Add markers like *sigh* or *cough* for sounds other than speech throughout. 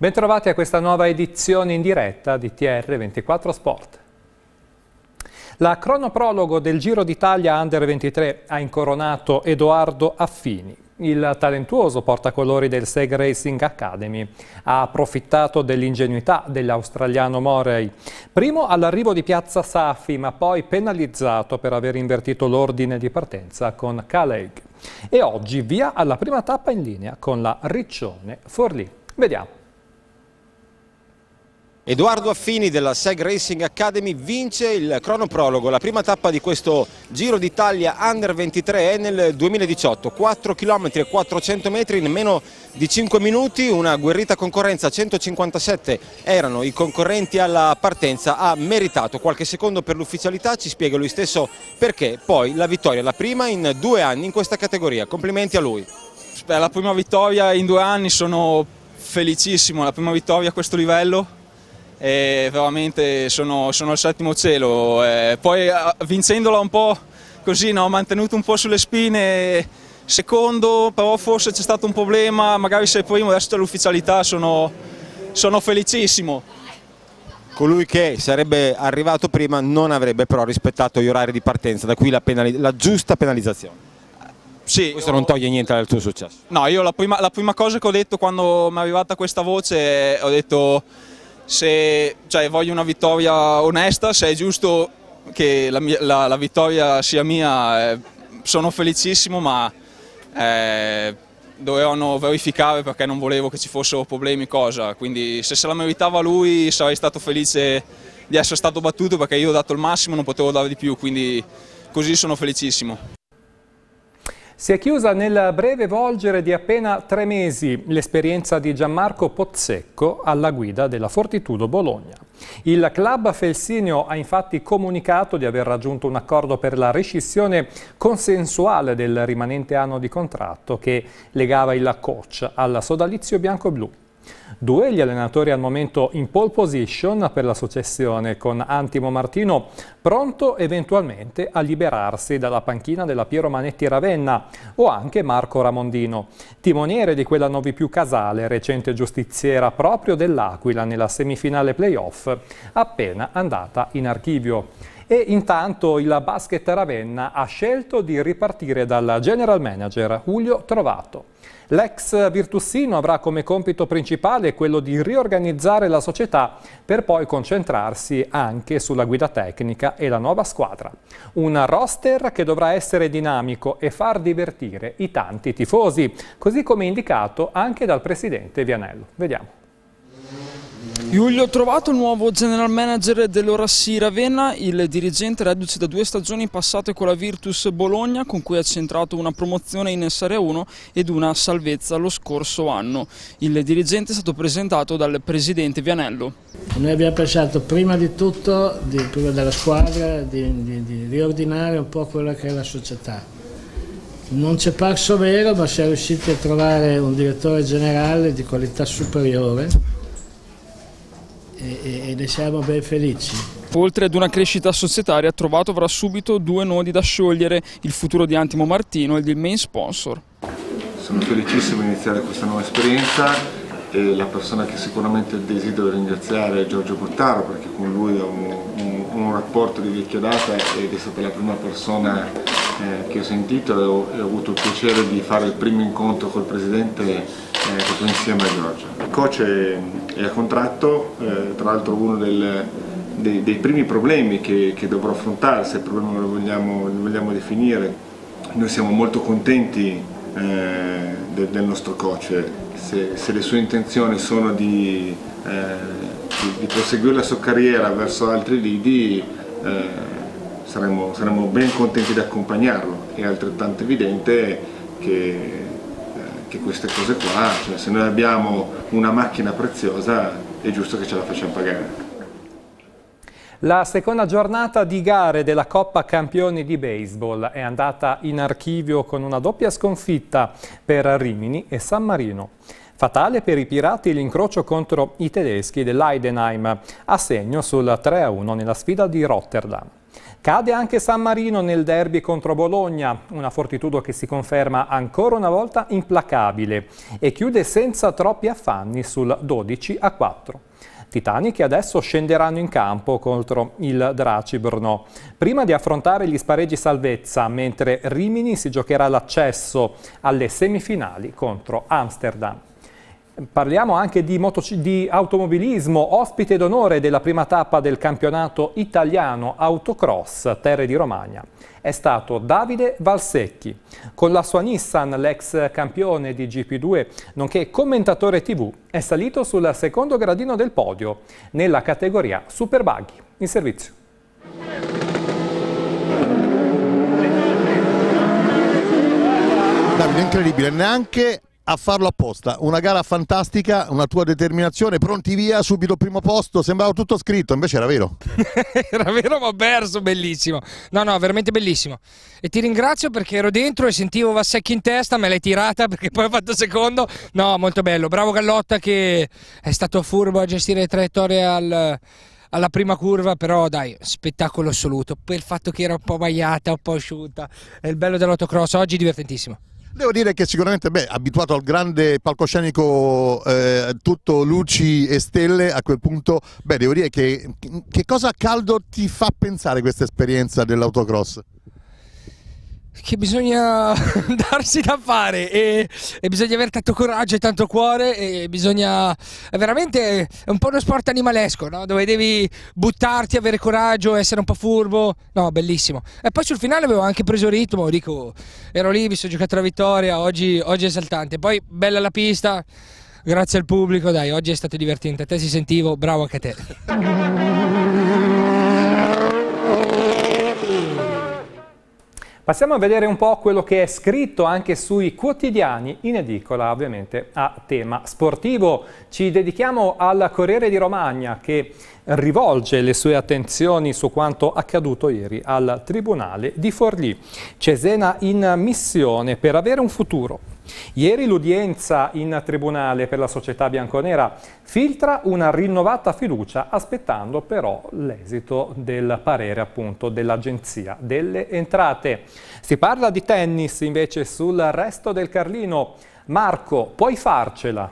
Bentrovati a questa nuova edizione in diretta di TR24 Sport. La cronoprologo del Giro d'Italia Under 23 ha incoronato Edoardo Affini. Il talentuoso portacolori del Seg Racing Academy ha approfittato dell'ingenuità dell'australiano Morey, primo all'arrivo di Piazza Safi ma poi penalizzato per aver invertito l'ordine di partenza con Caleg. E oggi via alla prima tappa in linea con la Riccione Forlì. Vediamo. Edoardo Affini della Seg Racing Academy vince il cronoprologo, la prima tappa di questo Giro d'Italia Under 23 è nel 2018, 4 km e 400 metri in meno di 5 minuti, una guerrita concorrenza, 157 erano i concorrenti alla partenza, ha meritato qualche secondo per l'ufficialità, ci spiega lui stesso perché poi la vittoria, la prima in due anni in questa categoria, complimenti a lui. la prima vittoria in due anni, sono felicissimo, la prima vittoria a questo livello e veramente sono, sono al settimo cielo. E poi vincendola un po' così, no? mantenuto un po' sulle spine, secondo, però forse c'è stato un problema, magari sei primo, adesso c'è l'ufficialità, sono, sono felicissimo colui che sarebbe arrivato prima non avrebbe però rispettato gli orari di partenza, da qui la, la giusta penalizzazione. Sì, Questo io... non toglie niente dal tuo successo. No, io la prima, la prima cosa che ho detto quando mi è arrivata questa voce, ho detto se cioè, voglio una vittoria onesta, se è giusto che la, mia, la, la vittoria sia mia, eh, sono felicissimo, ma eh, dovevano verificare perché non volevo che ci fossero problemi, cosa. Quindi se se la meritava lui sarei stato felice di essere stato battuto perché io ho dato il massimo, non potevo dare di più, quindi così sono felicissimo. Si è chiusa nel breve volgere di appena tre mesi l'esperienza di Gianmarco Pozzecco alla guida della Fortitudo Bologna. Il club felsinio ha infatti comunicato di aver raggiunto un accordo per la rescissione consensuale del rimanente anno di contratto che legava il coach al sodalizio bianco-blu. Due gli allenatori al momento in pole position per la successione con Antimo Martino pronto eventualmente a liberarsi dalla panchina della Piero Manetti Ravenna o anche Marco Ramondino, timoniere di quella Novi più Casale, recente giustiziera proprio dell'Aquila nella semifinale playoff appena andata in archivio. E intanto il basket Ravenna ha scelto di ripartire dal general manager Julio Trovato. L'ex Virtussino avrà come compito principale quello di riorganizzare la società per poi concentrarsi anche sulla guida tecnica e la nuova squadra. Un roster che dovrà essere dinamico e far divertire i tanti tifosi, così come indicato anche dal presidente Vianello. Vediamo. Giulio Trovato, nuovo general manager dell'Orassi Ravenna, il dirigente reduce da due stagioni passate con la Virtus Bologna con cui ha centrato una promozione in Serie 1 ed una salvezza lo scorso anno. Il dirigente è stato presentato dal presidente Vianello. Noi abbiamo pensato prima di tutto, di, prima della squadra, di, di, di riordinare un po' quella che è la società. Non c'è parso vero ma si è riusciti a trovare un direttore generale di qualità superiore e, e ne siamo ben felici. Oltre ad una crescita societaria, Trovato avrà subito due nodi da sciogliere, il futuro di Antimo Martino e il main sponsor. Sono felicissimo di iniziare questa nuova esperienza e la persona che sicuramente desidero ringraziare è Giorgio Bottaro perché con lui ho un, un, un rapporto di vecchia data ed è stata la prima persona eh, che ho sentito e ho, e ho avuto il piacere di fare il primo incontro col Presidente eh, insieme a Giorgia. Il coach è, è a contratto, eh, tra l'altro uno del, dei, dei, primi problemi che, che, dovrò affrontare, se il problema lo vogliamo, lo vogliamo definire. Noi siamo molto contenti eh, del, del, nostro coach, se, se, le sue intenzioni sono di, eh, di, di, proseguire la sua carriera verso altri lidi, eh, Saremmo, saremo ben contenti di accompagnarlo. È altrettanto evidente che che queste cose qua, cioè se noi abbiamo una macchina preziosa è giusto che ce la facciamo pagare. La seconda giornata di gare della Coppa Campioni di Baseball è andata in archivio con una doppia sconfitta per Rimini e San Marino. Fatale per i pirati l'incrocio contro i tedeschi dell'Eidenheim, a segno sul 3-1 nella sfida di Rotterdam. Cade anche San Marino nel derby contro Bologna, una fortitudo che si conferma ancora una volta implacabile e chiude senza troppi affanni sul 12 a 4. Titani che adesso scenderanno in campo contro il Dracibrno, prima di affrontare gli spareggi salvezza, mentre Rimini si giocherà l'accesso alle semifinali contro Amsterdam. Parliamo anche di, di automobilismo, ospite d'onore della prima tappa del campionato italiano autocross Terre di Romagna. È stato Davide Valsecchi. Con la sua Nissan, l'ex campione di GP2, nonché commentatore TV, è salito sul secondo gradino del podio nella categoria Super Buggy. In servizio. Davide, incredibile, neanche a farlo apposta. Una gara fantastica, una tua determinazione, pronti via, subito primo posto, sembrava tutto scritto, invece era vero. *laughs* era vero ma ho perso, bellissimo. No, no, veramente bellissimo. E ti ringrazio perché ero dentro e sentivo Vassecchi in testa, me l'hai tirata perché poi ho fatto secondo. No, molto bello. Bravo Gallotta che è stato furbo a gestire le traiettorie al alla prima curva, però dai, spettacolo assoluto. Per il fatto che era un po' maiata, un po' asciutta. È il bello dell'autocross, oggi divertentissimo. Devo dire che sicuramente, beh, abituato al grande palcoscenico eh, tutto luci e stelle, a quel punto, beh, devo dire che, che cosa caldo ti fa pensare questa esperienza dell'autocross? che bisogna *laughs* darsi da fare e, e, bisogna avere tanto coraggio e tanto cuore e bisogna veramente è un po' uno sport animalesco no? dove devi buttarti, avere coraggio, essere un po' furbo, no bellissimo e poi sul finale avevo anche preso ritmo, dico ero lì, mi sono giocato la vittoria, oggi, oggi è esaltante, poi bella la pista, grazie al pubblico, dai oggi è stato divertente, a te si sentivo, bravo anche a te Passiamo a vedere un po' quello che è scritto anche sui quotidiani in edicola, ovviamente a tema sportivo. Ci dedichiamo al Corriere di Romagna che rivolge le sue attenzioni su quanto accaduto ieri al Tribunale di Forlì. Cesena in missione per avere un futuro. Ieri l'udienza in tribunale per la società bianconera filtra una rinnovata fiducia aspettando però l'esito del parere appunto dell'Agenzia delle Entrate. Si parla di tennis invece sul resto del Carlino. Marco, puoi farcela?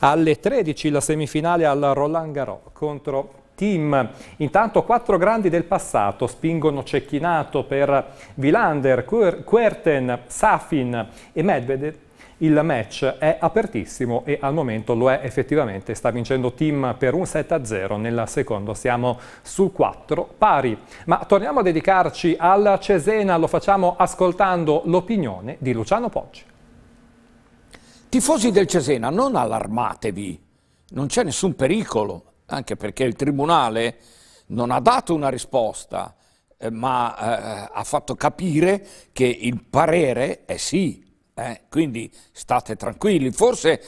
Alle 13 la semifinale al Roland Garros contro Team. Intanto quattro grandi del passato spingono Cecchinato per Vilander, Querten, Safin e Medvedev il match è apertissimo e al momento lo è effettivamente, sta vincendo Team per un 7-0 nel secondo, siamo su 4 pari. Ma torniamo a dedicarci alla Cesena, lo facciamo ascoltando l'opinione di Luciano Poggi. Tifosi del Cesena, non allarmatevi, non c'è nessun pericolo, anche perché il Tribunale non ha dato una risposta, eh, ma eh, ha fatto capire che il parere è sì, eh, quindi state tranquilli, forse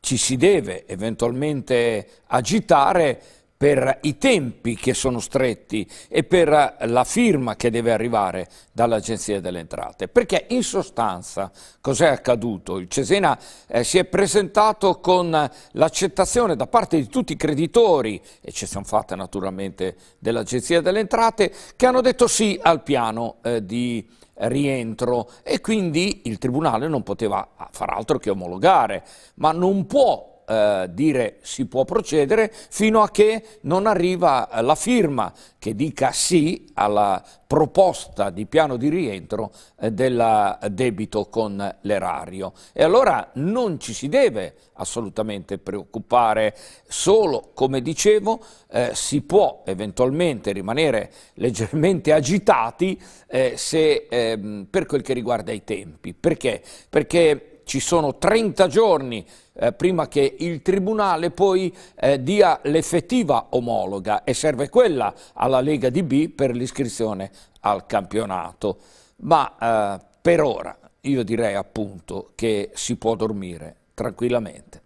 ci si deve eventualmente agitare per i tempi che sono stretti e per la firma che deve arrivare dall'Agenzia delle Entrate. Perché in sostanza cos'è accaduto? Il Cesena eh, si è presentato con l'accettazione da parte di tutti i creditori, eccezione fatta naturalmente dell'Agenzia delle Entrate, che hanno detto sì al piano eh, di rientro e quindi il Tribunale non poteva ah, far altro che omologare, ma non può eh, dire si può procedere fino a che non arriva eh, la firma che dica sì alla proposta di piano di rientro eh, del debito con l'erario. E allora non ci si deve assolutamente preoccupare, solo come dicevo eh, si può eventualmente rimanere leggermente agitati se, ehm, per quel che riguarda i tempi. Perché? Perché ci sono 30 giorni eh, prima che il Tribunale poi eh, dia l'effettiva omologa e serve quella alla Lega di B per l'iscrizione al campionato. Ma eh, per ora io direi appunto che si può dormire tranquillamente.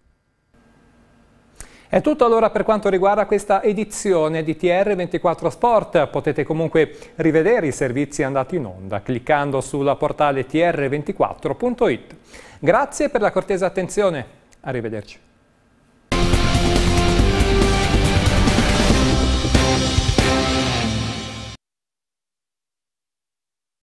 È tutto allora per quanto riguarda questa edizione di TR24 Sport. Potete comunque rivedere i servizi andati in onda cliccando sul portale tr24.it. Grazie per la cortesa attenzione. Arrivederci.